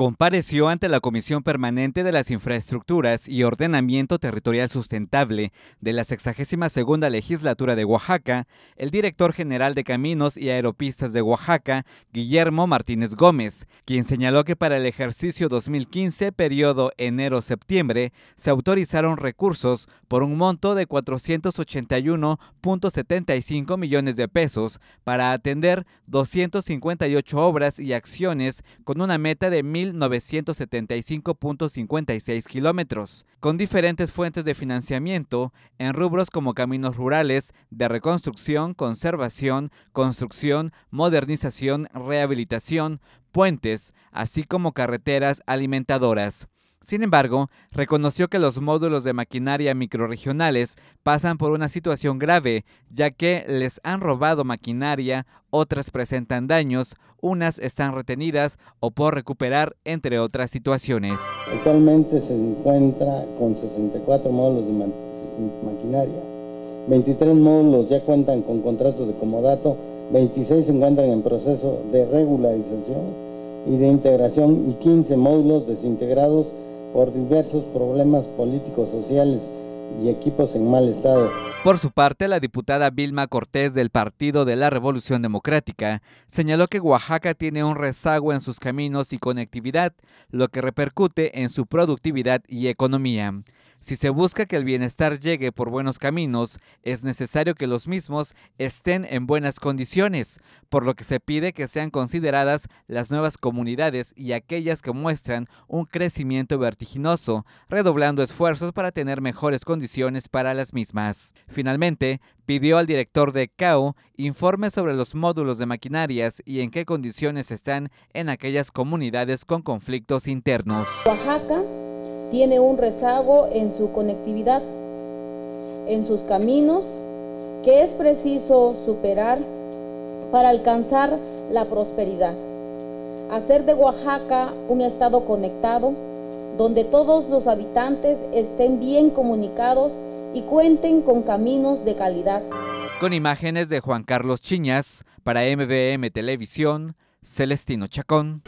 compareció ante la Comisión Permanente de las Infraestructuras y Ordenamiento Territorial Sustentable de la 62 Legislatura de Oaxaca, el director general de Caminos y Aeropistas de Oaxaca, Guillermo Martínez Gómez, quien señaló que para el ejercicio 2015, periodo enero-septiembre, se autorizaron recursos por un monto de 481.75 millones de pesos para atender 258 obras y acciones con una meta de 1.000 975.56 kilómetros, con diferentes fuentes de financiamiento en rubros como caminos rurales, de reconstrucción, conservación, construcción, modernización, rehabilitación, puentes, así como carreteras alimentadoras. Sin embargo, reconoció que los módulos de maquinaria microrregionales pasan por una situación grave, ya que les han robado maquinaria, otras presentan daños, unas están retenidas o por recuperar, entre otras situaciones. Actualmente se encuentra con 64 módulos de maquinaria, 23 módulos ya cuentan con contratos de comodato, 26 se encuentran en proceso de regularización y de integración y 15 módulos desintegrados por diversos problemas políticos, sociales y equipos en mal estado. Por su parte, la diputada Vilma Cortés del Partido de la Revolución Democrática señaló que Oaxaca tiene un rezago en sus caminos y conectividad, lo que repercute en su productividad y economía. Si se busca que el bienestar llegue por buenos caminos, es necesario que los mismos estén en buenas condiciones, por lo que se pide que sean consideradas las nuevas comunidades y aquellas que muestran un crecimiento vertiginoso, redoblando esfuerzos para tener mejores condiciones para las mismas. Finalmente, pidió al director de CAO informes sobre los módulos de maquinarias y en qué condiciones están en aquellas comunidades con conflictos internos. Oaxaca tiene un rezago en su conectividad, en sus caminos, que es preciso superar para alcanzar la prosperidad. Hacer de Oaxaca un estado conectado, donde todos los habitantes estén bien comunicados y cuenten con caminos de calidad. Con imágenes de Juan Carlos Chiñas, para MBM Televisión, Celestino Chacón.